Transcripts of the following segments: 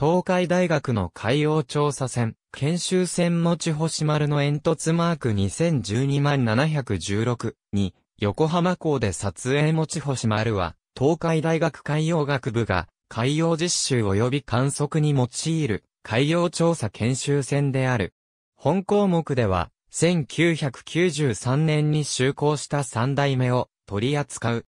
東海大学の海洋調査船、研修船持ち星丸の煙突マーク2012万716に、横浜港で撮影持ち星丸は、東海大学海洋学部が、海洋実習及び観測に用いる、海洋調査研修船である。本項目では、1993年に就航した三代目を取り扱う。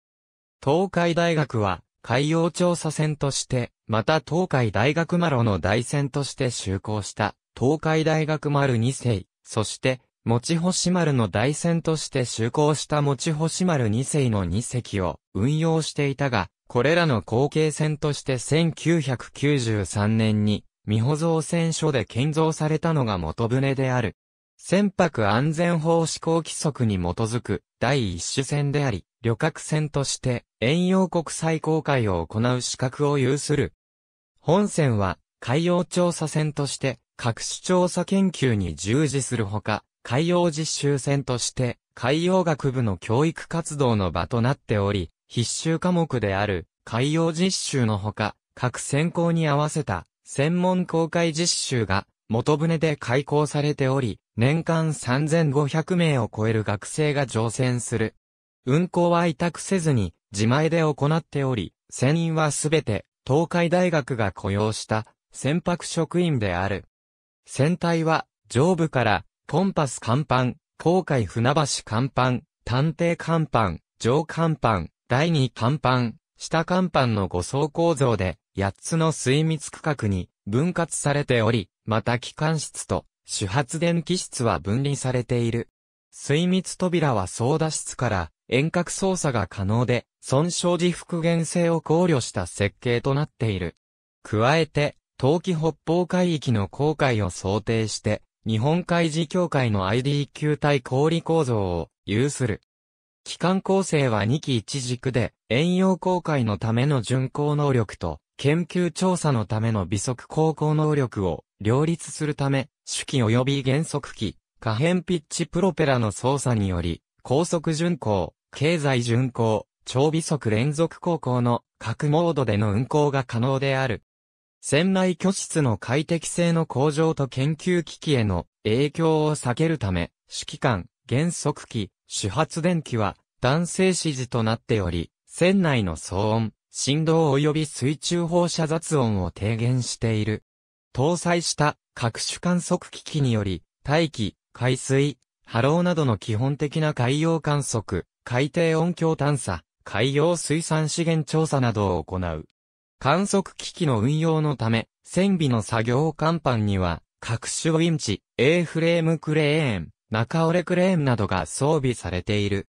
東海大学は、海洋調査船として、また東海大学丸の大船として就航した東海大学丸2世、そして、持星丸の大船として就航した持星丸2世の2隻を運用していたが、これらの後継船として1993年に、美保造船所で建造されたのが元船である。船舶安全法施行規則に基づく第一種船であり、旅客船として、遠洋国際航海を行う資格を有する。本船は、海洋調査船として、各種調査研究に従事するほか、海洋実習船として、海洋学部の教育活動の場となっており、必修科目である、海洋実習のほか、各専攻に合わせた、専門公開実習が、元船で開講されており、年間3500名を超える学生が乗船する。運行は委託せずに自前で行っており、船員はすべて東海大学が雇用した船舶職員である。船体は上部からコンパス甲板、航海船橋甲板、探偵甲板、上甲板、第二甲板、下甲板の5層構造で8つの水密区画に分割されており、また機関室と主発電気室は分離されている。水密扉は操舵室から遠隔操作が可能で、損傷時復元性を考慮した設計となっている。加えて、冬季北方海域の航海を想定して、日本海事協会の ID 球体氷構造を有する。機関構成は2期1軸で、遠洋航海のための巡航能力と、研究調査のための微速航行能力を両立するため、主機及び減速機、可変ピッチプロペラの操作により、高速巡航、経済巡航、超微速連続航行の各モードでの運行が可能である。船内居室の快適性の向上と研究機器への影響を避けるため、指揮官、減速機、主発電機は男性指示となっており、船内の騒音、振動及び水中放射雑音を低減している。搭載した各種観測機器により、大気、海水、波浪などの基本的な海洋観測、海底音響探査、海洋水産資源調査などを行う。観測機器の運用のため、船尾の作業甲板には、各種ウィンチ、A フレームクレーン、中折れクレーンなどが装備されている。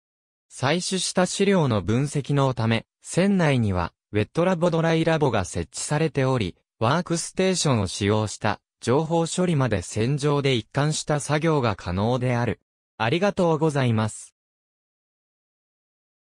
採取した資料の分析のため、船内には、ウェットラボドライラボが設置されており、ワークステーションを使用した情報処理まで戦場で一貫した作業が可能である。ありがとうございます。